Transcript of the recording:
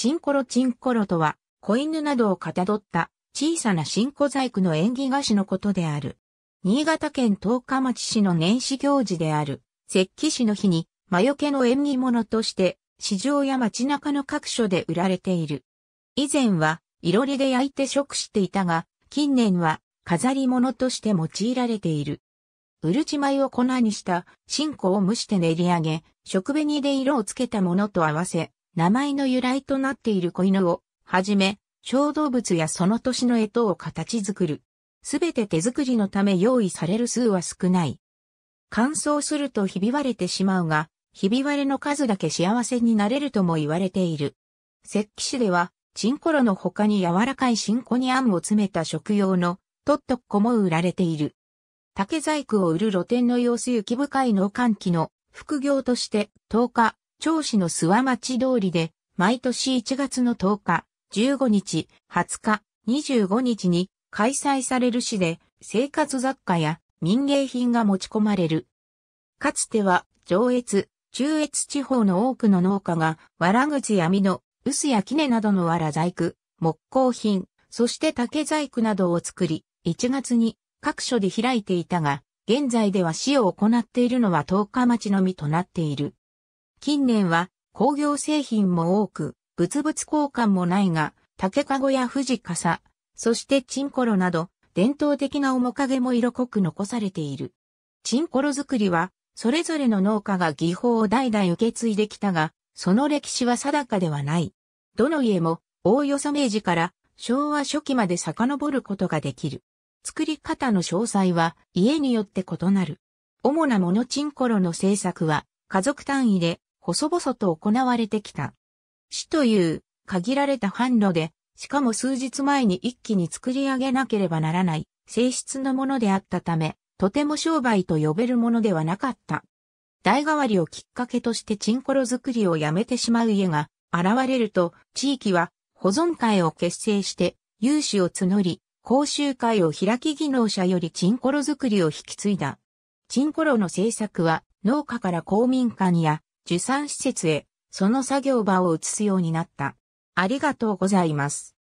チンコロチンコロとは、子犬などをかたどった小さな新小細工の縁起菓子のことである。新潟県十日町市の年始行事である、石器市の日に、魔除けの縁起物として、市場や街中の各所で売られている。以前は、いろりで焼いて食していたが、近年は、飾り物として用いられている。うるち米を粉にした、新子を蒸して練り上げ、食紅で色をつけたものと合わせ、名前の由来となっている子犬を、はじめ、小動物やその年の干支を形作る。すべて手作りのため用意される数は少ない。乾燥するとひび割れてしまうが、ひび割れの数だけ幸せになれるとも言われている。石器市では、チンコロの他に柔らかい新コにあんを詰めた食用のトットッコも売られている。竹細工を売る露店の様子雪深い農寒期の副業として10日長子の諏訪町通りで、毎年1月の10日、15日、20日、25日に開催される市で、生活雑貨や民芸品が持ち込まれる。かつては、上越、中越地方の多くの農家が、わらぐつやみの、臼やねなどのわら細工、木工品、そして竹細工などを作り、1月に各所で開いていたが、現在では市を行っているのは十日町のみとなっている。近年は工業製品も多く、物々交換もないが、竹籠や富士笠、そしてチンコロなど、伝統的な面影も色濃く残されている。チンコロ作りは、それぞれの農家が技法を代々受け継いできたが、その歴史は定かではない。どの家も、おおよそ明治から昭和初期まで遡ることができる。作り方の詳細は家によって異なる。主なモノチンコロの製作は家族単位で細々と行われてきた。死という限られた販路で、しかも数日前に一気に作り上げなければならない性質のものであったため、とても商売と呼べるものではなかった。代替わりをきっかけとしてチンコロ作りをやめてしまう家が現れると、地域は保存会を結成して有志を募り、講習会を開き技能者よりチンコロ作りを引き継いだ。チンコロの制作は農家から公民館や受産施設へ、その作業場を移すようになった。ありがとうございます。